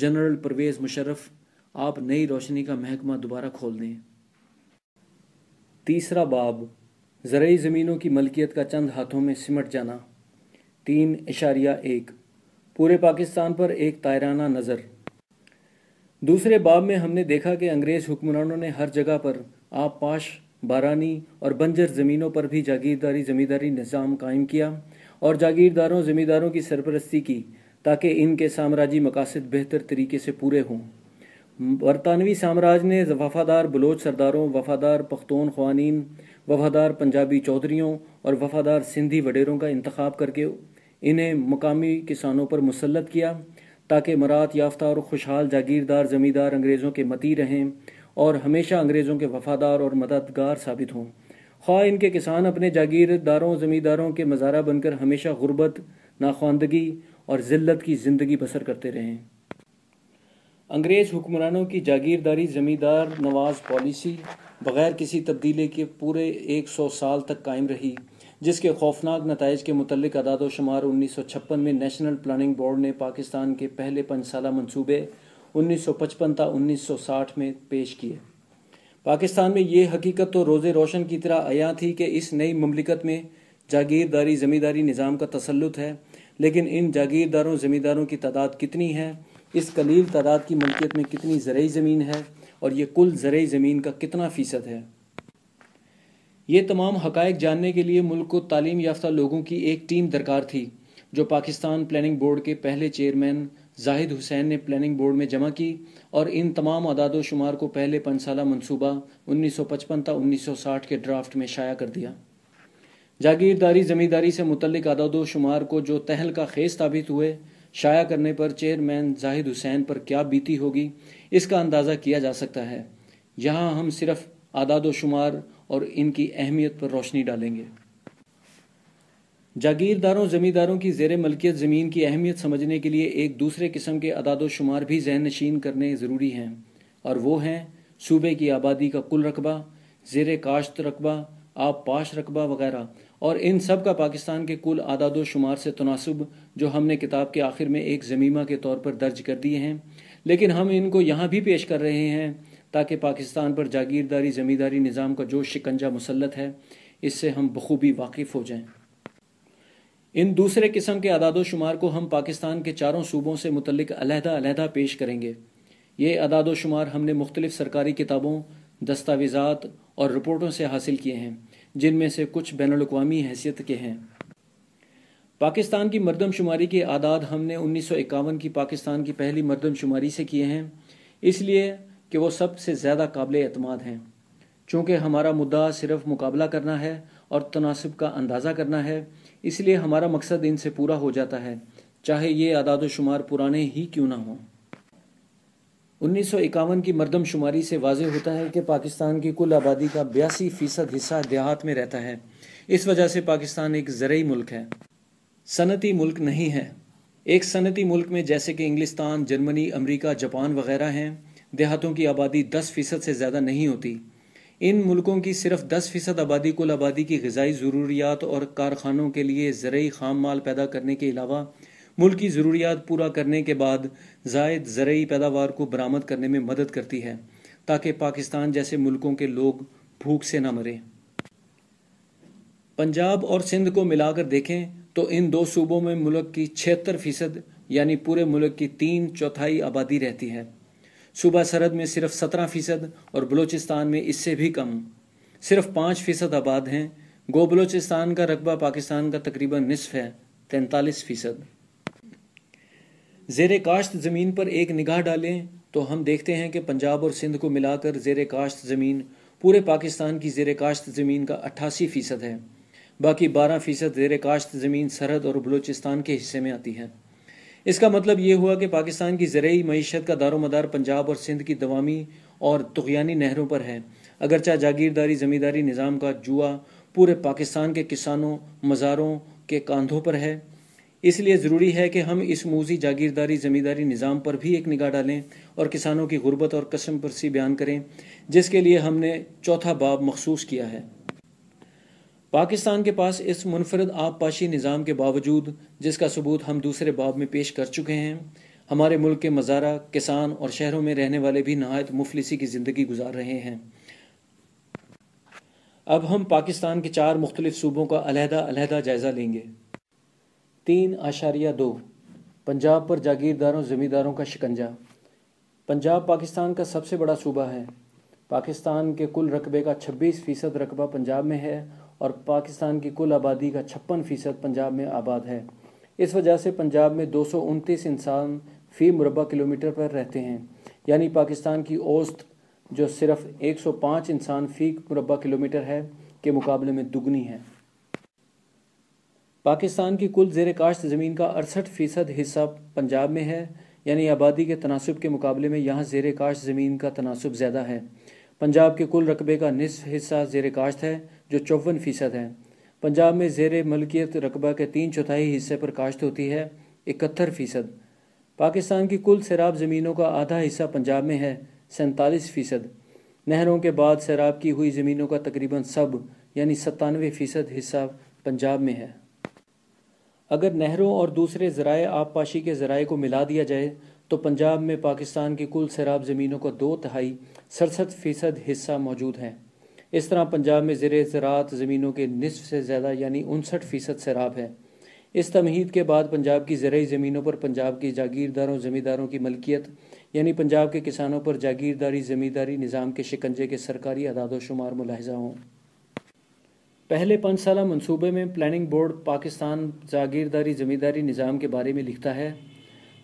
general Parvez Musharraf आप नई रोशनी का महकमा दोबारा खोल दें तीसरा बाब जरिए ज़मीनों की मलकियत का चंद हाथों में सिमट जाना तीन इशारिया एक पूरे पाकिस्तान पर एक तायराना नज़र दूसरे बाब में हमने देखा कि अंग्रेज़ हुक्मरानों ने हर जगह पर आप पाश बारानी और बंजर ज़मीनों पर भी जागीरदारी ज़मींदारी निज़ाम कायम किया और जागीरदारों ज़मींदारों की सरपरस्ती की ताकि इनके साम्राज्य मकासद बेहतर तरीके से पूरे हों बरतानवी साम्राज्य ने वफादार बलोच सरदारों वफादार पख्तून खवानीन वफादार पंजाबी चौधरीों और वफादार सिंधी वडेरों का इंतखब करके इन्हें मकामी किसानों पर मुसलत किया ताकि मरात याफ्ता और खुशहाल जागीरदार ज़मींदार अंग्रेज़ों के मती रहें और हमेशा अंग्रेज़ों के वफादार और मददगार साबित हों खा इनके किसान अपने जागीरदारों ज़मींदारों के मज़ारा बनकर हमेशा गुर्बत नाख्वानदगी और ज़िल्लत की ज़िंदगी बसर करते रहे अंग्रेज़ हुक्मरानों की जागीरदारी ज़मींदार नवाज पॉलिसी बग़ैर किसी तब्दीली के पूरे 100 साल तक कायम रही जिसके खौफनाक नतज के मतलब अदाद व शुमार उन्नीस सौ छप्पन में नेशनल प्लानिंग बोर्ड ने पाकिस्तान के पहले पंच साल मनसूबे उन्नीस सौ पचपन था उन्नीस सौ साठ में पेश किए पाकिस्तान में ये हकीकत तो रोज़ रोशन की तरह आया थी कि इस नई ममलिकत में जागीरदारी ज़मींदारी निज़ाम का तसलुत है लेकिन इन जागीरदारों ज़मींदारों की तादाद कितनी है इस कलील तादाद की मलकियत में कितनी ज़रूरी ज़मीन है और ये कुल ज़रूरी ज़मीन का कितना फ़ीसद है ये तमाम हकायक जानने के लिए मुल्क को तालीम याफ्ता लोगों की एक टीम दरकार थी जो पाकिस्तान प्लानिंग बोर्ड के पहले चेयरमैन जाहिद हुसैन ने प्लानिंग बोर्ड में जमा की और इन तमाम अदाद शुमार को पहले पंचसाला मनसूबा 1955 सौ साठ के ड्राफ्ट में शाया कर दिया जागीरदारी जमींदारी से मुतलिक आदादोशुमार को जो तहल का खेस साबित हुए शाया करने पर चेयरमैन जाहिद हुसैन पर क्या बीती होगी इसका अंदाज़ा किया जा सकता है यहाँ हम सिर्फ आदादोशुमार और इनकी अहमियत पर रोशनी डालेंगे जागीरदारों ज़मींदारों की जेर मलकियत ज़मीन की अहमियत समझने के लिए एक दूसरे किस्म के अदादोशुमार भी जहन नशीन करने ज़रूरी हैं और वो हैं सूबे की आबादी का कुल रकबा जेर काश्त रकबा आप पाश रकबा वगैरह और इन सब का पाकिस्तान के कुल आदाद शुमार से तनासब जो हमने किताब के आखिर में एक ज़मीमा के तौर पर दर्ज कर दिए हैं लेकिन हम इनको यहाँ भी पेश कर रहे हैं ताकि पाकिस्तान पर जागीरदारी ज़मींदारी निज़ाम का जो शिकंजा मुसलत है इससे हम बखूबी वाकिफ़ हो जाएं इन दूसरे किस्म के अदाद शुमार को हम पाकिस्तान के चारों सूबों से मुतलक अलहदा पेश करेंगे ये अदाद शुमार हमने मुख्तलिफ सरकारी किताबों दस्तावेज़ात और रिपोर्टों से हासिल किए हैं जिनमें से कुछ बैन अवी हैसियत के हैं पाकिस्तान की मरदमशुमारी के आदाद हमने उन्नीस की पाकिस्तान की पहली मरदमशुमारी से किए हैं इसलिए कि वो सबसे ज़्यादा काबिल अतमाद हैं चूँकि हमारा मुद्दा सिर्फ मुकाबला करना है और तनासब का अंदाज़ा करना है इसलिए हमारा मकसद इनसे पूरा हो जाता है चाहे ये आदाद शुमार पुराने ही क्यों ना हों उन्नीस की मरदमशुमारी से वाज होता है कि पाकिस्तान की कुल आबादी का बयासी फ़ीसद हिस्सा देहात में रहता है इस वजह से पाकिस्तान एक ज़रूरी मुल्क है सनती मुल्क नहीं है एक सनती मुल्क में जैसे कि इंग्लिस्तान जर्मनी अमेरिका जापान वगैरह हैं देहातों की आबादी दस फ़ीसद से ज़्यादा नहीं होती इन मुल्कों की सिर्फ दस फ़ीसद आबादी कुल आबादी की गजाई ज़रूरियात और कारखानों के लिए ज़रूरी खाम माल पैदा करने के अलावा मुल्क की ज़रूरियात पूरा करने के बाद जायद ज़रूरी पैदावार को बरामद करने में मदद करती है ताकि पाकिस्तान जैसे मुल्कों के लोग भूख से ना मरें पंजाब और सिंध को मिलाकर देखें तो इन दो सूबों में मुल्क की छिहत्तर फीसद यानी पूरे मुल्क की तीन चौथाई आबादी रहती है सूबा सरहद में सिर्फ सत्रह फीसद और बलूचिस्तान में इससे भी कम सिर्फ पाँच फीसद आबाद हैं गो बलोचिस्तान का रकबा पाकिस्तान का तकरीबन निसफ है तैंतालीस फीसद जेर काश्त ज़मीन पर एक निगाह डालें तो हम देखते हैं कि पंजाब और सिंध को मिलाकर जेर काश्त ज़मीन पूरे पाकिस्तान की जेर काश्त ज़मीन का अट्ठासी फ़ीसद है बाकी बारह फ़ीसद जेर काश्त ज़मीन सरहद और बलूचिस्तान के हिस्से में आती है इसका मतलब ये हुआ कि पाकिस्तान की ज़रूरी मीशत का दारो मदार पंजाब और सिंध की दवामी और तुगयानी नहरों पर है अगरचा जागीरदारी ज़मींदारी निज़ाम का जुआ पूरे पाकिस्तान के किसानों मज़ारों के कंधों पर है इसलिए ज़रूरी है कि हम इस मूजी जागीरदारी ज़मींदारी निज़ाम पर भी एक निगाह डालें और किसानों की गुर्बत और कसम परसी बयान करें जिसके लिए हमने चौथा बाब मखसूस किया है पाकिस्तान के पास इस मुनफरद आबपाशी निज़ाम के बावजूद जिसका सबूत हम दूसरे बाब में पेश कर चुके हैं हमारे मुल्क के मज़ारा किसान और शहरों में रहने वाले भी नहायत मुफलिसी की ज़िंदगी गुजार रहे हैं अब हम पाकिस्तान के चार मुख्तलिफ सूबों का अलहदा अलहदा जायज़ा लेंगे तीन आशारिया दो पंजाब पर जागीरदारों ज़मींदारों का शिकंजा पंजाब पाकिस्तान का सबसे बड़ा सूबा है पाकिस्तान के कुल रकबे का 26 फ़ीसद रकबा पंजाब में है और पाकिस्तान की कुल आबादी का छप्पन फ़ीसद पंजाब में आबाद है इस वजह से पंजाब में दो इंसान फ़ी मुरबा किलोमीटर पर रहते हैं यानी पाकिस्तान की औस्त जो सिर्फ 105 इंसान फ़ी मुरबा किलोमीटर है के मुकाबले में दुगनी है पाकिस्तान की कुल जेर काश्त ज़मीन का अड़सठ फ़ीसद हिस्सा पंजाब में है यानी आबादी के तनासब के मुकाबले में यहाँ जेर काश्त ज़मीन का तनासब ज़्यादा है पंजाब के कुल रकबे का निसफ हिस्सा जेर काश्त है जो चौवन फ़ीसद है पंजाब में जेर मलकियत रकबा के तीन चौथाई हिस्से पर काश्त होती है इकहत्तर फ़ीसद पाकिस्तान की कुल सैराब ज़मीनों का आधा हिस्सा पंजाब में है सैंतालीस फ़ीसद नहरों के बाद सैराब की हुई ज़मीनों का तकरीबन सब यानी सत्तानवे फ़ीसद हिस्सा पंजाब में है अगर नहरों और दूसरे ज़राए आबपाशी के ज़राए को मिला दिया जाए तो पंजाब में पाकिस्तान की कुल सैराब ज़मीनों का दो तहाई सड़सठ फ़ीसद हिस्सा मौजूद हैं इस तरह पंजाब में ज़र ज़रात ज़मीनों के निसफ़ से ज़्यादा यानी उनसठ फ़ीसद सैराब है इस तमहीद के बाद पंजाब की ज़रूरी ज़मीनों पर पंजाब के जागीरदारों ज़मींदारों की मलकियत यानी पंजाब के किसानों पर जागीरदारी ज़मींदारी निज़ाम के शिकंजे के सरकारी अदादोशुमार मुलाजा हों पहले पाँच साल मनसूबे में प्लानिंग बोर्ड पाकिस्तान जागीरदारी ज़मींदारी निज़ाम के बारे में लिखता है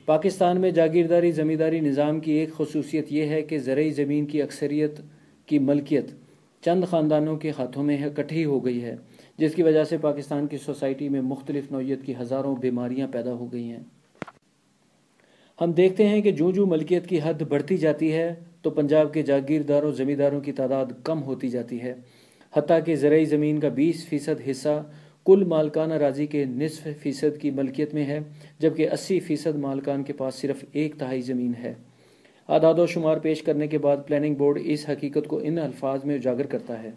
पाकिस्तान में जागीरदारी ज़मींदारी निज़ाम की एक खसूसियत यह है कि ज़रूरी ज़मीन की अक्सरियत की मलकियत चंद ख़ानदानों के हाथों में इकट्ठी हो गई है जिसकी वजह से पाकिस्तान की सोसाइटी में मुख्तलिफ नौत की हज़ारों बीमारियाँ पैदा हो गई हैं हम देखते हैं कि जो जो मलकियत की हद बढ़ती जाती है तो पंजाब के जागीरदारों ज़मींदारों की तादाद कम होती जाती है हती कि ज़रूरी ज़मीन का बीस फ़ीसद हिस्सा कुल मालकाना राजी के नसफ़ फ़ीसद की मलकियत में है जबकि अस्सी फ़ीसद मालकान के पास सिर्फ एक तहाई ज़मीन है आदाद शुमार पेश करने के बाद प्लानिंग बोर्ड इस हकीकत को इन अल्फाज में उजागर करता है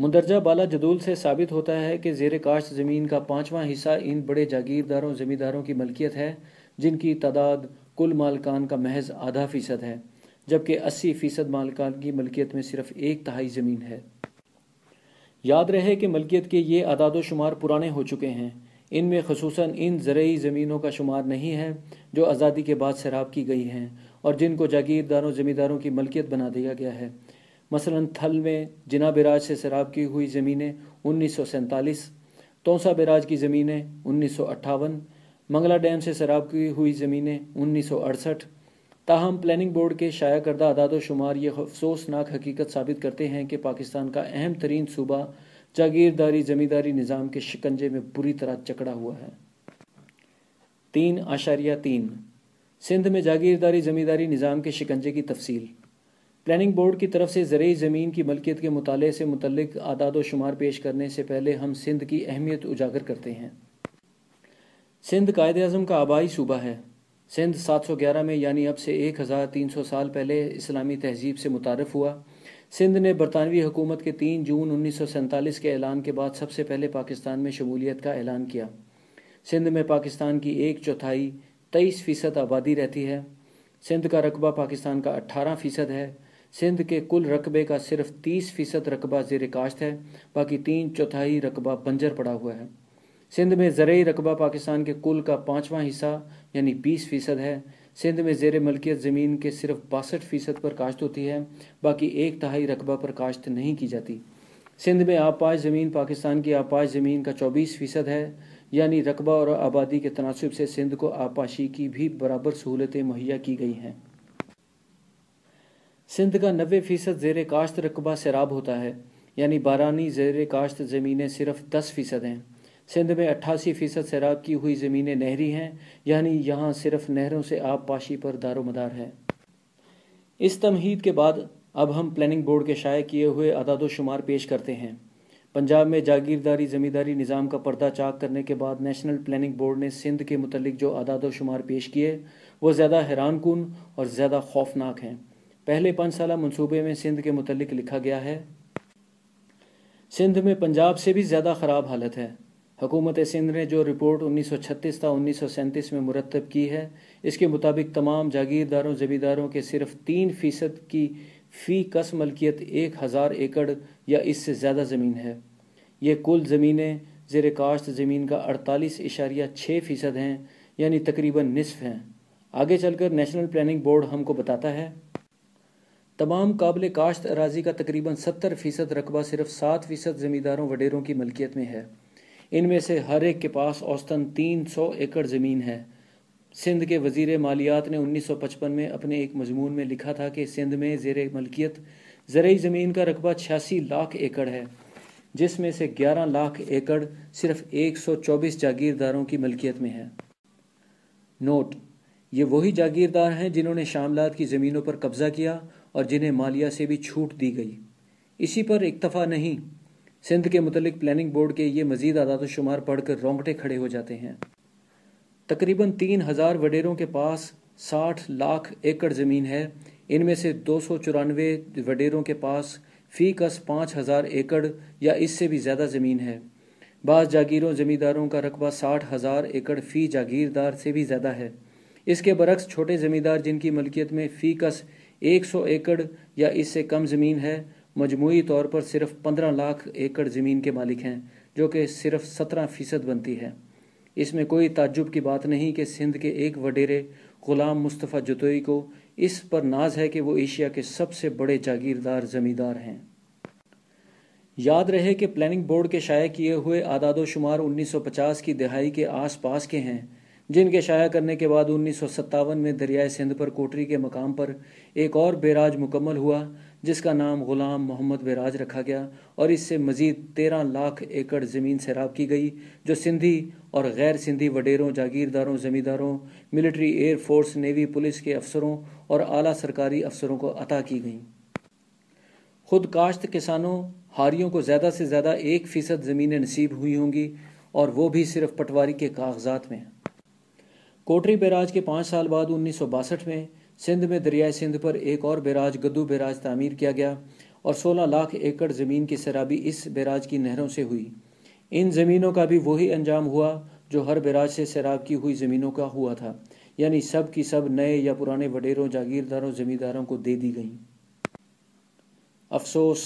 मुंदरजा बाला जदूल से साबित होता है कि जेर काश्त ज़मीन का पाँचवा हिस्सा इन बड़े जागीरदारों ज़मींदारों की मलकियत है जिनकी तादाद कुल मालकान का महज आधा फ़ीसद है जबकि अस्सी फ़ीसद मालकान की मलकियत में सिर्फ एक तहाई ज़मीन है याद रहे कि मलकियत के ये अदाद शुमार पुराने हो चुके हैं इनमें खसूस इन ज़रूरी ज़मीनों का शुमार नहीं है जो आज़ादी के बाद शराब की गई हैं और जिनको जागीरदारों ज़मींदारों की मलकियत बना दिया गया है मसलन थल में जिना बराज से शराब की हुई ज़मीनें उन्नीस सौ सैंतालीस तोसा बराज की ज़मीनें उन्नीस सौ अट्ठावन मंगला डैम से शराब की हुई ज़मीनें उन्नीस सौ अड़सठ ताहम प्लानिंग बोर्ड के शाया करदा अदाद शुमार ये अफसोसनाक हकीकत साबित करते हैं कि पाकिस्तान का अहम तरीन सूबा जागीरदारी ज़मींदारी निज़ाम के शिकंजे में बुरी तरह चकड़ा हुआ है तीन आशारिया तीन सिंध में जागीरदारी ज़मींदारी निज़ाम के शिकंजे की तफसील प्लानिंग बोर्ड की तरफ से ज़रूरी ज़मीन की मलकियत के मुताले से मुतलक आदाद शुमार पेश करने से पहले हम सिंध की अहमियत उजागर करते हैं सिंध कायद अजम का आबाई सूबा है सिंध 711 में यानी अब से 1300 साल पहले इस्लामी तहजीब से मुतारफ़ हुआ सिंध ने बरतानवी हुकूमत के 3 जून उन्नीस के ऐलान के बाद सबसे पहले पाकिस्तान में शमूलियत का ऐलान किया सिंध में पाकिस्तान की एक चौथाई तेईस फ़ीसद आबादी रहती है सिंध का रकबा पाकिस्तान का अट्ठारह फ़ीसद है सिंध के कुल रकबे का सिर्फ तीस फ़ीसद रकबा जेर काश्त है बाकी तीन चौथाई रकबा बंजर पड़ा हुआ है सिंध में ज़रूरी रकबा पाकिस्तान के कुल का पाँचवा हिस्सा यानी बीस फ़ीसद है सिंध में जेर मलकियत ज़मीन के सिर्फ बासठ फ़ीसद पर काश्त होती है बाकी एक तहाई रकबा पर काश्त नहीं की जाती सिंध में आपाश ज़मीन पाकिस्तान की आपाश ज़मीन का चौबीस फ़ीसद है यानी रकबा और आबादी के तनासब से सिंध को आपाशी की भी बराबर सहूलतें मुहैया की गई हैं सिंध का नबे फ़ीसद जेर काश्त रकबा सैराब होता है यानी बारानी जेर काश्त ज़मीनें सिर्फ दस फ़ीसद हैं सिंध में अट्ठासी फ़ीसद सैराब की हुई ज़मीनें नहरी हैं यानी यहाँ सिर्फ नहरों से आबपाशी पर दारोमदार है इस तमहीद के बाद अब हम प्लानिंग बोर्ड के शाये किए हुए अदाद शुमार पेश करते हैं पंजाब में जागीरदारी ज़मींदारी निज़ाम का पर्दा चाक करने के बाद नेशनल प्लानिंग बोर्ड ने सिंध के मतलब जो अदाद शुमार पेश किए वो ज़्यादा हैरान कन और ज़्यादा खौफनाक हैं पहले पाँच साल मनसूबे में सिंध के मतलब लिखा गया है सिंध में पंजाब से भी ज़्यादा ख़राब हालत है हुकूमत सिंध ने जो रिपोर्ट 1936 था उन्नीस सौ सैंतीस में मुरतब की है इसके मुताबिक तमाम जागीरदारों जमींदारों के सिर्फ तीन फ़ीसद की फ़ी कस मलकियत एक हज़ार एकड़ या इससे ज़्यादा ज़मीन है ये कुल ज़मीनें ज़ेर काश्त ज़मीन का अड़तालीस इशारिया छः फ़ीसद हैं यानी तकरीबन निसफ हैं आगे चलकर नेशनल प्लानिंग बोर्ड हमको बताता है तमाम काबिल काश्त अराजी का तकरीबन सत्तर फ़ीसद रकबा सिर्फ सात फ़ीसद ज़मींदारों वडेरों की मलकियत में है इनमें से हर एक के पास औसतन 300 एकड़ ज़मीन है सिंध के वजीर मालियात ने 1955 में अपने एक मजमून में लिखा था कि सिंध में जेर मलकियत ज़रूरी ज़मीन का रकबा छियासी लाख एकड़ है जिसमें से 11 लाख एकड़ सिर्फ 124 जागीरदारों की मलकियत में है नोट ये वही जागीरदार हैं जिन्होंने शामलात की ज़मीनों पर कब्ज़ा किया और जिन्हें मालिया से भी छूट दी गई इसी पर इक्तफा नहीं सिंध के मुतलिक प्लानिंग बोर्ड के ये मजीद आदात शुमार पढ़कर रोंगटे खड़े हो जाते हैं तकरीबन तीन हज़ार वडेरों के पास साठ लाख एकड़ ज़मीन है इनमें से दो सौ चौरानवे वडेरों के पास फ़ी कस पाँच हज़ार एकड़ या इससे भी ज़्यादा ज़मीन है बाज़ जागीरों ज़मींदारों का रकबा साठ हज़ार एकड़ फ़ी जागीरदार से भी ज़्यादा है इसके बरक्स छोटे ज़मींदार जिनकी मलकियत में फ़ी कस एक सौ एकड़ या इससे कम ज़मीन है मजमू तौर पर सिर्फ पंद्रह लाख एकड़ ज़मीन के मालिक हैं जो कि सिर्फ सत्रह फ़ीसद बनती है इसमें कोई ताजुब की बात नहीं कि सिंध के एक वडेरे ग़ुलाम मुस्तफ़ा जतोई को इस पर नाज है कि वो एशिया के सबसे बड़े जागीरदार ज़मींदार हैं याद रहे कि प्लानिंग बोर्ड के शाये किए हुए आदाद शुमार 1950 की दहाई के आस पास के हैं जिनके शाया करने के बाद उन्नीस में दरियाए सिंध पर कोटरी के मकाम पर एक और बैराज मुकम्मल हुआ जिसका नाम ग़ुलाम मोहम्मद बराज रखा गया और इससे मज़ीद तेरह लाख एकड़ ज़मीन सैराब की गई जो सिंधी और गैर सिंधी वडेरों जागीरदारों ज़मींदारों मिलिट्री एयरफोर्स नेवी पुलिस के अफसरों और आला सरकारी अफसरों को अता की गई खुद काश्त किसानों हारियों को ज़्यादा से ज़्यादा एक फ़ीसद ज़मीनें नसीब हुई होंगी और वो भी सिर्फ पटवारी के कागजात में कोटरी बैराज के पाँच साल बाद उन्नीस में सिंध में दरियाए सिंध पर एक और बैराज गद्दू बैराज तमीर किया गया और 16 लाख एकड़ ज़मीन की सराबी इस बैराज की नहरों से हुई इन ज़मीनों का भी वही अंजाम हुआ जो हर बैराज से सैराब की हुई ज़मीनों का हुआ था यानी सब की सब नए या पुराने वडेरों जागीरदारों ज़मींदारों को दे दी गई अफसोस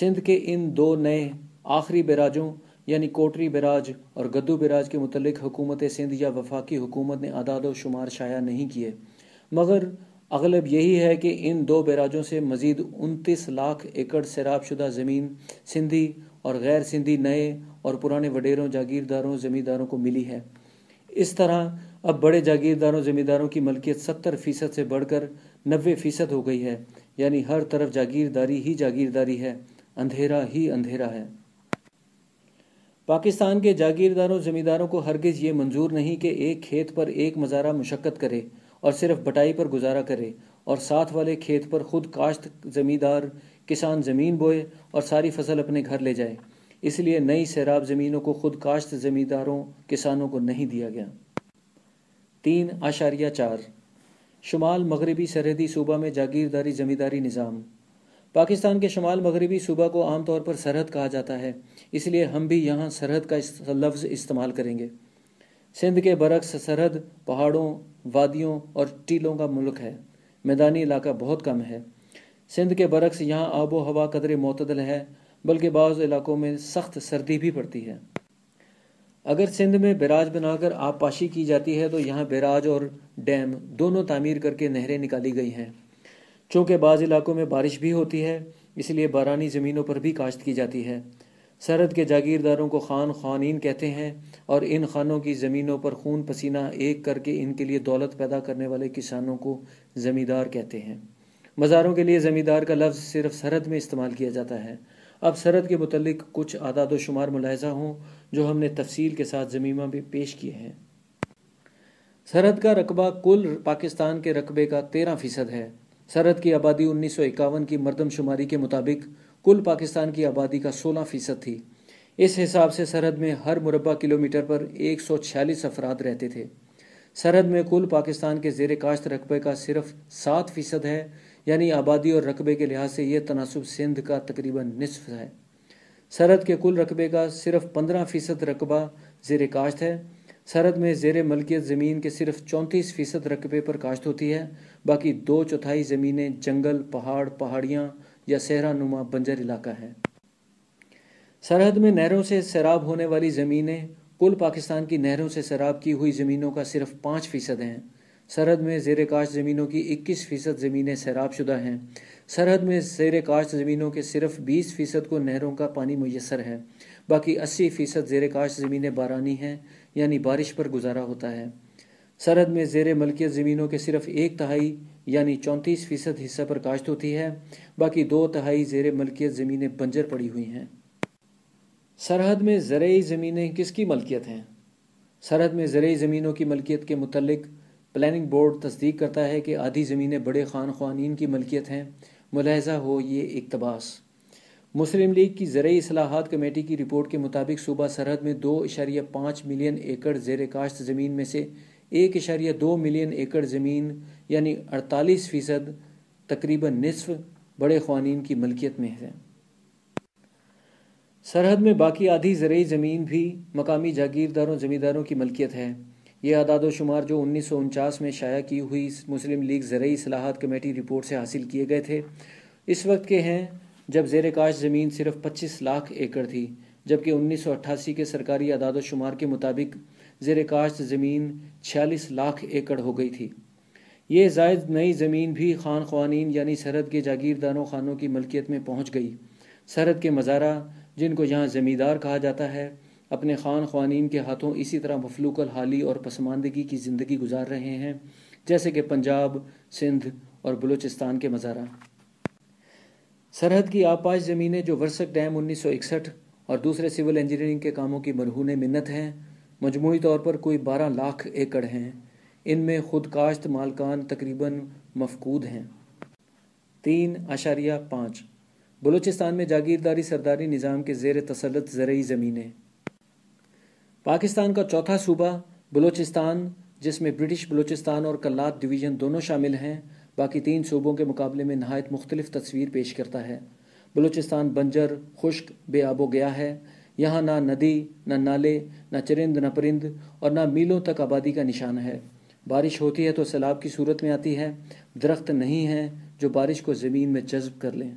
सिंध के इन दो नए आखिरी बैराजों यानी कोटरी बैराज और गद्दू बैराज के मुतलिक हुकूमत सिंध या वफाकी हुकूमत ने आदाद शुमार शाया नहीं किए मगर अगलब यही है कि इन दो बैराजों से मज़ीद उनतीस लाख एकड़ शराबशुदा ज़मीन सिंधी और गैर सिंधी नए और पुराने वडेरों जागीरदारों ज़मींदारों को मिली है इस तरह अब बड़े जागीरदारों ज़मींदारों की मलकियत सत्तर फ़ीसद से बढ़कर नबे फ़ीसद हो गई है यानी हर तरफ जागीरदारी ही जागीरदारी है अंधेरा ही अंधेरा है पाकिस्तान के जागीरदारों ज़मींदारों को हरगिज़ ये मंजूर नहीं कि एक खेत पर एक मज़ारा मुशक्क़त करे और सिर्फ बटाई पर गुजारा करे और साथ वाले खेत पर खुद काश्त जमींदार किसान ज़मीन बोए और सारी फसल अपने घर ले जाए इसलिए नई सैराब ज़मीनों को खुद काश्त ज़मींदारों किसानों को नहीं दिया गया तीन आशारिया चार शुमाल मगरबी सरहदी सूबा में जागीरदारी ज़मींदारी निज़ाम पाकिस्तान के शुमाल मगरबी सूबा को आमतौर पर सरहद कहा जाता है इसलिए हम भी यहाँ सरहद का लफ्ज़ इस्तेमाल करेंगे सिंध के बरक्स सरहद पहाड़ों वादियों और टीलों का मुल्क है मैदानी इलाका बहुत कम है सिंध के बरक्स यहाँ आबो हवा कदरे मतदल है बल्कि बाज़ इलाकों में सख्त सर्दी भी पड़ती है अगर सिंध में बराज बनाकर आबपाशी की जाती है तो यहाँ बराज और डैम दोनों तामीर करके नहरें निकाली गई हैं चूँकि बाज़ इलाकों में बारिश भी होती है इसलिए बारानी ज़मीनों पर भी काश्त की जाती है सरहद के जागीरदारों को खान खानीन कहते हैं और इन खानों की ज़मीनों पर खून पसीना एक करके इनके लिए दौलत पैदा करने वाले किसानों को ज़मींदार कहते हैं मज़ारों के लिए ज़मींदार का लफ्ज़ सिर्फ सरहद में इस्तेमाल किया जाता है अब सरहद के मतलब कुछ आदाद शुमार मुलायजा हों जो हमने तफसील के साथ ज़मीमा भी पेश किए हैं सरहद का रकबा कुल पाकिस्तान के रकबे का तेरह फ़ीसद है सरहद की आबादी उन्नीस सौ इक्यावन की मरदमशुमारी के मुताबिक कुल पाकिस्तान की आबादी का 16 फीसद थी इस हिसाब से सरहद में हर मुरबा किलोमीटर पर एक सौ छियालीस अफराद रहते थे सरहद में कुल पाकिस्तान के जेर काश्त रकबे का सिर्फ सात फीसद है यानी आबादी और रकबे के लिहाज से यह तनासब सिंध का तकरीबन नसफ है सरहद के कुल रकबे का सिर्फ पंद्रह फीसद रकबा जेर काश्त है सरहद में जेर मलकियत ज़मीन के सिर्फ चौंतीस फीसद रकबे पर काश्त होती है बाकी दो चौथाई ज़मीनें जंगल पहाड़ पहाड़ियाँ या सहरा नुमा बंजर इलाका है सरहद में नहरों से सैराब होने वाली ज़मीनें कुल पाकिस्तान की नहरों से सैराब की हुई ज़मीनों का सिर्फ पाँच फ़ीसद हैं सरहद में जेर काश्त ज़मीनों की इक्कीस फ़ीसद ज़मीनें सैराबशुदा हैं सरहद में जेर काश्त ज़मीनों के सिर्फ बीस फ़ीसद को नहरों का पानी मैसर है बाकी अस्सी फ़ीसद जेर काश्त ज़मीनें बारानी हैं यानी बारिश पर गुजारा होता है सरहद में जेर मलकियत ज़मीनों के सिर्फ एक तहाई यानी चौंतीस फीसद हिस्सा पर काश्त होती है बाकी दो तहाई जेर मलकियत ज़मीनें बंजर पड़ी हुई हैं सरहद में ज़रूरी ज़मीनें किसकी मलकियत हैं सरहद में ज़रूरी ज़मीनों की मलकियत के मतलब प्लानिंग बोर्ड तस्दीक करता है कि आधी ज़मीनें बड़े खान खानी की मलकियत हैं मुलहजा हो ये इकतबास मुस्लिम लीग की ज़रूरी असलाहत कमेटी की रिपोर्ट के मुताबिक सूबा सरहद में दो इशारिया पाँच मिलियन एकड़ जेर काश्त ज़मीन में से एक इशारिया दो मिलियन एकड़ ज़मीन यानी अड़तालीस फ़ीसद तकरीबन नसफ बड़े खवानी की मलकियत में है सरहद में बाकी आधी ज़रूरी ज़मीन भी मकामी जागीरदारों ज़मींदारों की मलकियत है यह आदाद शुमार जो उन्नीस में शाया की हुई मुस्लिम लीग ज़रूरी सलाहत कमेटी रिपोर्ट से हासिल किए गए थे इस वक्त के हैं जब जेर काश ज़मीन सिर्फ 25 लाख एकड़ थी जबकि 1988 के सरकारी आदाद शुमार के मुताबिक जेर काश्त ज़मीन छियालीस लाख एकड़ हो गई थी ये जायद नई ज़मीन भी खान खवानीन यानी सरहद के जागीरदारों खानों की मलकियत में पहुँच गई सरहद के मज़ारा जिनको यहाँ ज़मींदार कहा जाता है अपने खान खवानीन के हाथों इसी तरह मफलूकल हाली और पसमानदगी की ज़िंदगी गुजार रहे हैं जैसे कि पंजाब सिंध और बलूचिस्तान के मज़ारा सरहद की आपाश ज़मीनें जो वर्सक डैम उन्नीस सौ इकसठ और दूसरे सिविल इंजीनियरिंग के कामों की मरहून मिन्नत हैं मजमू तौर पर कोई बारह लाख एकड़ हैं इनमें खुद काश्त मालकान तकरीबन मफकूद हैं तीन आशारिया पाँच बलूचिस्तान में जागीरदारी सरदारी निज़ाम के जेर तसलत ज़रूरी ज़मीनें पाकिस्तान का चौथा सूबा बलूचिस्तान जिसमें ब्रिटिश बलूचिस्तान और कल्लात डिवीज़न दोनों शामिल हैं बाकी तीन सूबों के मुकाबले में नहायत मुख्तलिफ तस्वीर पेश करता है बलूचिस्तान बंजर खुश्क बे आबो गया है यहाँ ना नदी ना नाले ना चरिंद न परिंद और ना मीलों तक आबादी का निशान है बारिश होती है तो सैलाब की सूरत में आती है दरख्त नहीं हैं जो बारिश को ज़मीन में जज्ब कर लें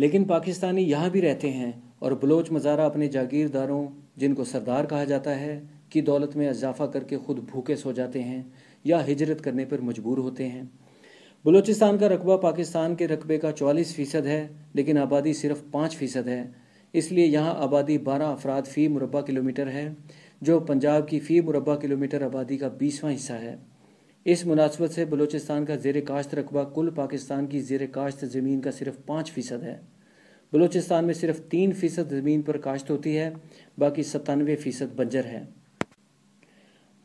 लेकिन पाकिस्तानी यहाँ भी रहते हैं और बलोच मज़ारा अपने जागीरदारों जिनको सरदार कहा जाता है की दौलत में इजाफा करके खुद भूखे सो जाते हैं या हिजरत करने पर मजबूर होते हैं बलूचिस्तान का रकबा पाकिस्तान के रकबे का 44 फ़ीसद है लेकिन आबादी सिर्फ 5 फ़ीसद है इसलिए यहाँ आबादी 12 अफराद फ़ी मुरबा किलोमीटर है जो पंजाब की फ़ी मुरबा किलोमीटर आबादी का बीसवां हिस्सा है इस मुनासबत से बलूचिस्तान का जेर काश्त रकबा कुल पाकिस्तान की जेर काश्त ज़मीन का सिर्फ पाँच फ़ीसद है बलूचिस्तान में सिर्फ तीन फ़ीसद ज़मीन पर काश्त होती है बाकी सतानवे फ़ीसद बंजर है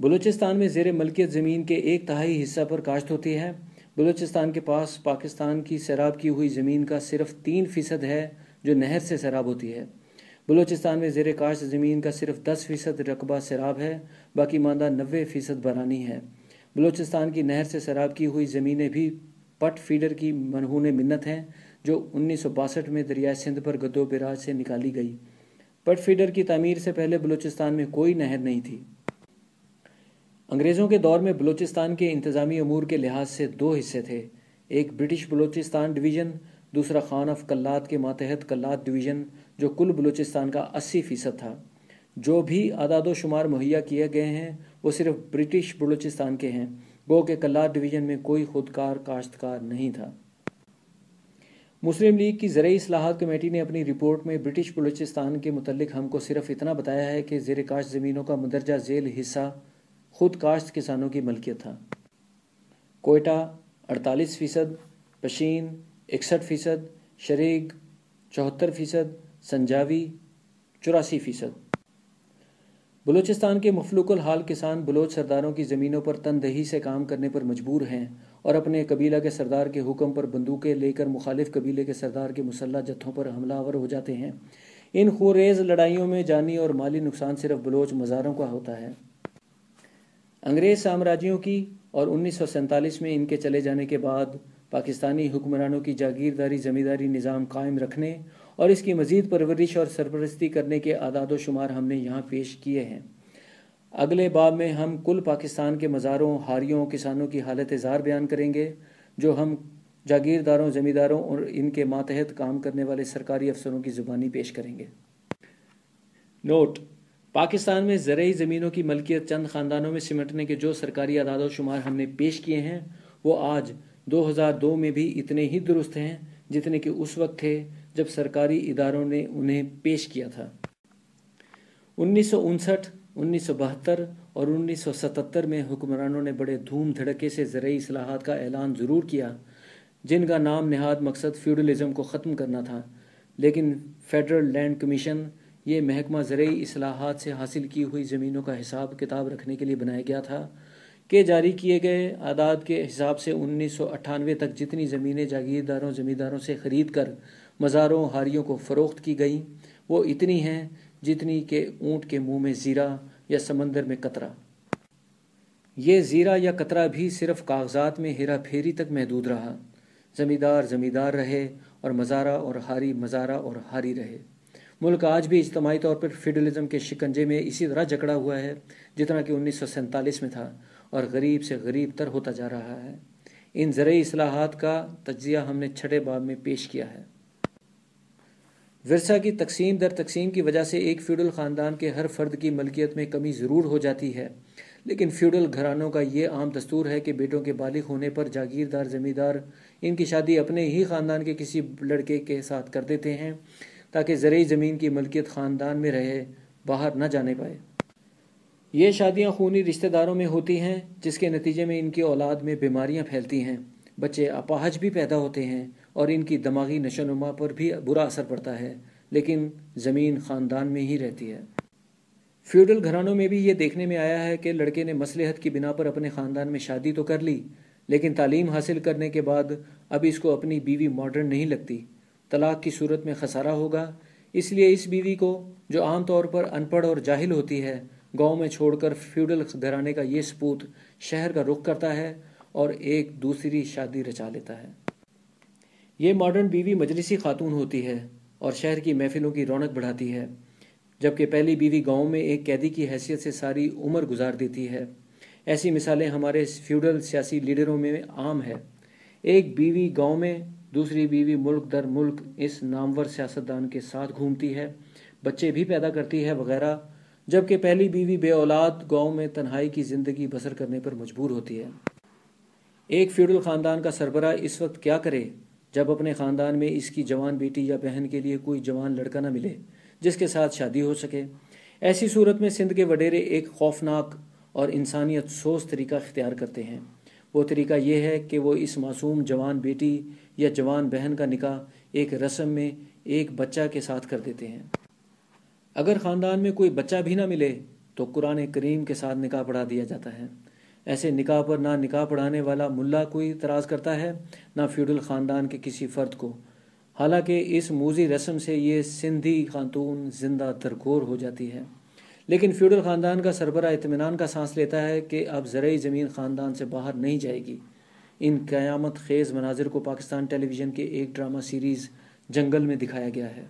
बलूचिस्तान में जेर मलकियत ज़मीन के एक तहाई हिस्सा पर काश्त होती है बलूचिस्तान के पास पाकिस्तान की सैराब की हुई ज़मीन का सिर्फ तीन फ़ीसद है जो नहर से शराब होती है बलूचिस्तान में जेर काश ज़मीन का सिर्फ दस फ़ीसद रकबा शराब है बाकी मादा नबे फ़ीसद बरानी है बलूचिस्तान की नहर से शराब की हुई ज़मीनें भी पट फीडर की मनहून मन्नत हैं जो उन्नीस सौ बासठ में दरियाए सिंध पर गद्दो बराज से निकाली गई पट फीडर की तमीर से पहले बलूचिस्तान में कोई नहर नहीं थी अंग्रेज़ों के दौर में बलूचिस्तान के इंतज़ामी अमूर के लिहाज से दो हिस्से थे एक ब्रिटिश बलूचिस्तान डिवीज़न दूसरा खान ऑफ कल्लात के मातहत कल्लात डिवीज़न जो कुल बलूचिस्तान का 80 फ़ीसद था जो भी आदाद शुमार मुहैया किए गए हैं वो सिर्फ ब्रिटिश बलूचिस्तान के हैं गो के कल्लात डिवीज़न में कोई खुदकार काश्तकार नहीं था मुस्लिम लीग की ज़रूरी असलाहत कमेटी ने अपनी रिपोर्ट में ब्रिटिश बलूचिस्तान के मतलब हमको सिर्फ इतना बताया है कि जेर काश्त ज़मीनों का मदरजा झेल हिस्सा खुद काश्त किसानों की मलकियत था कोयटा अड़तालीस फ़ीसद पशीन इकसठ फ़ीसद शरीक चौहत्तर फ़ीसद संजावी चौरासी फ़ीसद बलूचिस्तान के मफलूकल हाल किसान बलोच सरदारों की ज़मीनों पर तनदही से काम करने पर मजबूर हैं और अपने कबीला के सरदार के हुक्म पर बंदूकें लेकर मुखालिफ कबीले के सरदार के मुसल्ह जत्थों पर हमलावर हो जाते हैं इन खुरेज लड़ाइयों में जानी और माली नुकसान सिर्फ बलोच मज़ारों का होता है अंग्रेज़ साम्राज्यों की और उन्नीस में इनके चले जाने के बाद पाकिस्तानी हुक्मरानों की जागीरदारी ज़मींदारी निज़ाम कायम रखने और इसकी मज़ीद परवरिश और सरपरस्ती करने के आदाद शुमार हमने यहाँ पेश किए हैं अगले बाब में हम कुल पाकिस्तान के मज़ारों हारियों किसानों की हालत इजहार बयान करेंगे जो हम जागीरदारों ज़मींदारों और इनके मातहत काम करने वाले सरकारी अफसरों की ज़ुबानी पेश करेंगे नोट पाकिस्तान में ज़रूरी ज़मीनों की मलकियत चंद ख़ानदानों में सिमटने के जो सरकारी अदाद शुमार हमने पेश किए हैं वो आज 2002 में भी इतने ही दुरुस्त हैं जितने कि उस वक्त थे जब सरकारी इदारों ने उन्हें पेश किया था उन्नीस सौ उनसठ उन्नीस सौ बहत्तर और 1977 में हुक्मरानों ने बड़े धूम धड़के से ज़रूरी असलाहत का ऐलान ज़रूर किया जिनका नाम नहाद मकसद फ्यूडलिज्म को ख़त्म करना था लेकिन फेडरल लैंड कमीशन ये महकमा ज़रूरी असलाहत से हासिल की हुई ज़मीनों का हिसाब किताब रखने के लिए बनाया गया था के जारी किए गए आदाद के हिसाब से उन्नीस तक जितनी ज़मीनें जागीरदारों ज़मींदारों से ख़रीद कर मज़ारों हारियों को फ़रोख्त की गई वो इतनी हैं जितनी के ऊँट के मुंह में ज़ीरा या समंदर में कतरा ये ज़ीरा या कतरा भी सिर्फ कागजात में हेरा फेरी तक महदूद रहा ज़मींदार ज़मींदार रहे और मज़ारा और हारी मज़ारा और हारी रहे मुल्क आज भी इजतमाही तौर पर फेडरलिज्म के शिकंजे में इसी तरह जकड़ा हुआ है जितना कि उन्नीस में था और गरीब से गरीब तर होता जा रहा है इन ज़रूरी असलाहत का तजिया हमने छठे बाब में पेश किया है वरसा की तकसीम दर तकसीम की वजह से एक फ्यूडल ख़ानदान के हर फर्द की मलकियत में कमी ज़रूर हो जाती है लेकिन फ्यूडल घरानों का ये आम दस्तूर है कि बेटों के बालिग होने पर जागीरदार ज़मींदार इनकी शादी अपने ही ख़ानदान के किसी लड़के के साथ कर देते हैं ताकि ज़रूरी ज़मीन की मलकियत ख़ानदान में रहे बाहर न जाने पाए ये शादियां खूनी रिश्तेदारों में होती हैं जिसके नतीजे में इनकी औलाद में बीमारियां फैलती हैं बच्चे अपाहज भी पैदा होते हैं और इनकी दिमागी नशोनुमा पर भी बुरा असर पड़ता है लेकिन ज़मीन ख़ानदान में ही रहती है फ्यूडल घरानों में भी ये देखने में आया है कि लड़के ने मसलहत की बिना पर अपने ख़ानदान में शादी तो कर ली लेकिन तालीम हासिल करने के बाद अब इसको अपनी बीवी मॉडर्न नहीं लगती तलाक की सूरत में खसारा होगा इसलिए इस बीवी को जो आम तौर पर अनपढ़ और जाहिल होती है गांव में छोड़कर फ्यूडल घराने का ये सपूत शहर का रुख करता है और एक दूसरी शादी रचा लेता है ये मॉडर्न बीवी मजलिसी खातून होती है और शहर की महफिलों की रौनक बढ़ाती है जबकि पहली बीवी गांव में एक कैदी की हैसियत से सारी उम्र गुजार देती है ऐसी मिसालें हमारे फ्यूडल सियासी लीडरों में आम है एक बीवी गांव में दूसरी बीवी मुल्क दर मुल्क इस नामवर सियासतदान के साथ घूमती है बच्चे भी पैदा करती है वगैरह जबकि पहली बीवी बे औलाद गाँव में तन्हाई की ज़िंदगी बसर करने पर मजबूर होती है एक फ्यूडल ख़ानदान का सरबरा इस वक्त क्या करे जब अपने ख़ानदान में इसकी जवान बेटी या बहन के लिए कोई जवान लड़का ना मिले जिसके साथ शादी हो सके ऐसी सूरत में सिंध के वडेरे एक खौफनाक और इंसानियत अफसोस तरीका अख्तियार करते हैं वो तरीका यह है कि वो इस मासूम जवान बेटी या जवान बहन का निकाह एक रस्म में एक बच्चा के साथ कर देते हैं अगर ख़ानदान में कोई बच्चा भी ना मिले तो कुरान करीम के साथ निकाह पढ़ा दिया जाता है ऐसे निकाह पर ना निकाह पढ़ाने वाला मुल्ला कोई इतराज़ करता है ना फ्यूडल ख़ानदान के किसी फ़र्द को हालांकि इस मूजी रस्म से ये सिंधी खातून जिंदा दरगोर हो जाती है लेकिन फ्यूडल ख़ानदान का सरबरा इतमान का सांस लेता है कि अब ज़रूरी ज़मीन ख़ानदान से बाहर नहीं जाएगी इन क़यामत खेज़ मनाजिर को पाकिस्तान टेलीविज़न के एक ड्रामा सीरीज़ जंगल में दिखाया गया है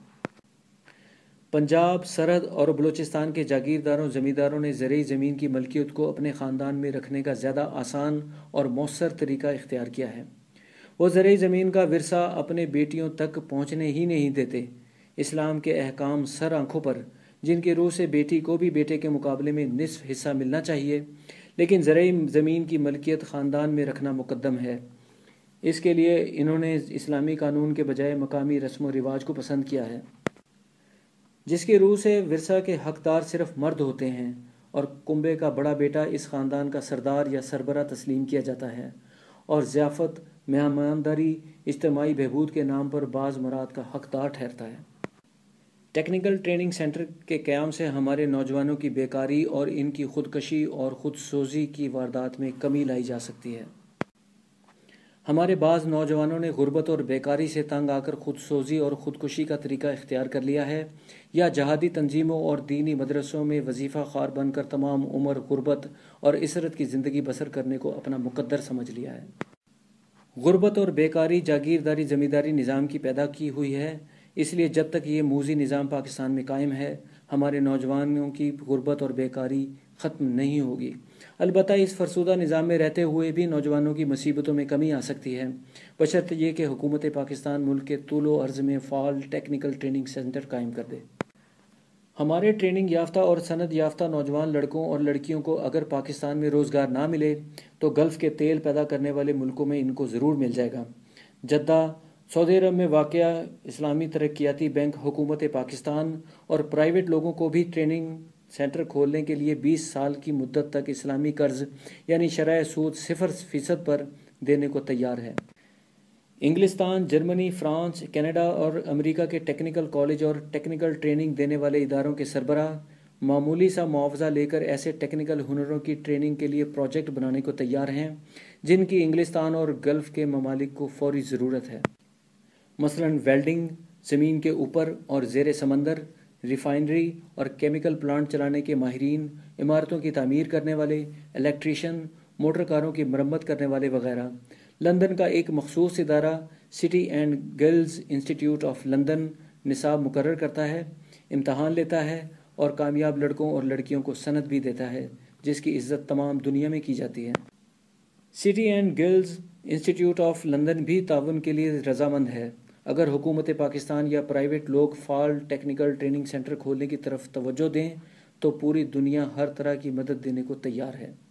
पंजाब सरहद और बलूचिस्तान के जागीरदारों ज़मींदारों ने ज़रूरी ज़मीन की मलकियत को अपने ख़ानदान में रखने का ज़्यादा आसान और मौसर तरीका इख्तियार किया है वो ज़रूरी ज़मीन का वरसा अपने बेटियों तक पहुँचने ही नहीं देते इस्लाम के अहकाम सर आँखों पर जिनके रूह से बेटी को भी बेटे के मुकाबले में निसफ हिस्सा मिलना चाहिए लेकिन ज़रूरी ज़मीन की मलकियत ख़ानदान में रखना मुकदम है इसके लिए इन्होंने इस्लामी कानून के बजाय मकामी रस्म व रिवाज को पसंद किया है जिसके रूह से विरसा के हकदार सिर्फ मर्द होते हैं और कुंबे का बड़ा बेटा इस ख़ानदान का सरदार या सरबरा तस्लीम किया जाता है और ज़ियाफ़त मेहमानदारी इज्तमाही बहबूद के नाम पर बाज़ मराद का हकदार ठहरता है टेक्निकल ट्रेनिंग सेंटर के क्याम से हमारे नौजवानों की बेकारी और इनकी खुदकशी और खुदसोजी की वारदात में कमी लाई जा सकती है हमारे बाज़ नौजवानों ने गुर्बत और बेकारी से तंग आकर खुदसोजी और ख़ुदकुशी का तरीका इख्तियार कर लिया है या जहादी तंजीमों और दीनी मदरसों में वजीफ़ा खार बनकर तमाम उम्र गुर्बत और इसरत की ज़िंदगी बसर करने को अपना मुकद्दर समझ लिया है गुर्बत और बेकारी जागीरदारी ज़मींदारी निज़ाम की पैदा की हुई है इसलिए जब तक ये मूजी निज़ाम पाकिस्तान में कायम है हमारे नौजवानों की गुर्बत और बेकारी ख़त्म नहीं होगी अलबत् इस फरसुदा निज़ाम में रहते हुए भी नौजवानों की मुसीबतों में कमी आ सकती है बशर्त ये कि हुकूमत पाकिस्तान मुल्क के तुलो अर्ज़ में फ़ाल टेक्निकल ट्रेनिंग सेंटर कायम कर दे हमारे ट्रेनिंग याफ्ता और सनद याफ्ता नौजवान लड़कों और लड़कियों को अगर पाकिस्तान में रोज़गार ना मिले तो गल्फ़ के तेल पैदा करने वाले मुल्कों में इनको ज़रूर मिल जाएगा जद्दा सऊदी अरब में वाक़ इस्लामी तरक्याती बैंक हुकूमत पाकिस्तान और प्राइवेट लोगों को भी ट्रेनिंग सेंटर खोलने के लिए 20 साल की मुद्दत तक इस्लामी कर्ज यानी शराय सूद सिफर फीसद पर देने को तैयार है इंग्लिस्तान जर्मनी फ्रांस कनाडा और अमेरिका के टेक्निकल कॉलेज और टेक्निकल ट्रेनिंग देने वाले इदारों के सरबराह मामूली सा मुआवजा लेकर ऐसे टेक्निकल हुनरों की ट्रेनिंग के लिए प्रोजेक्ट बनाने को तैयार हैं जिनकी इंग्लिस्तान और गल्फ़ के ममालिक को फौरी ज़रूरत है मसलन वेल्डिंग ज़मीन के ऊपर और जेर समंदर रिफाइनरी और केमिकल प्लांट चलाने के माहरीन इमारतों की तमीर करने वाले इलेक्ट्रीशन मोटर कारों की मरम्मत करने वाले वगैरह लंदन का एक मखसूस इदारा city and girls institute of London निसाब मुकर करता है इम्तहान लेता है और कामयाब लड़कों और लड़कियों को सनत भी देता है जिसकी इज्जत तमाम दुनिया में की जाती है city and girls institute of London भी ताउन के लिए रजामंद है अगर हुकूमत पाकिस्तान या प्राइवेट लोग फाल टेक्निकल ट्रेनिंग सेंटर खोलने की तरफ तवज्जो दें तो पूरी दुनिया हर तरह की मदद देने को तैयार है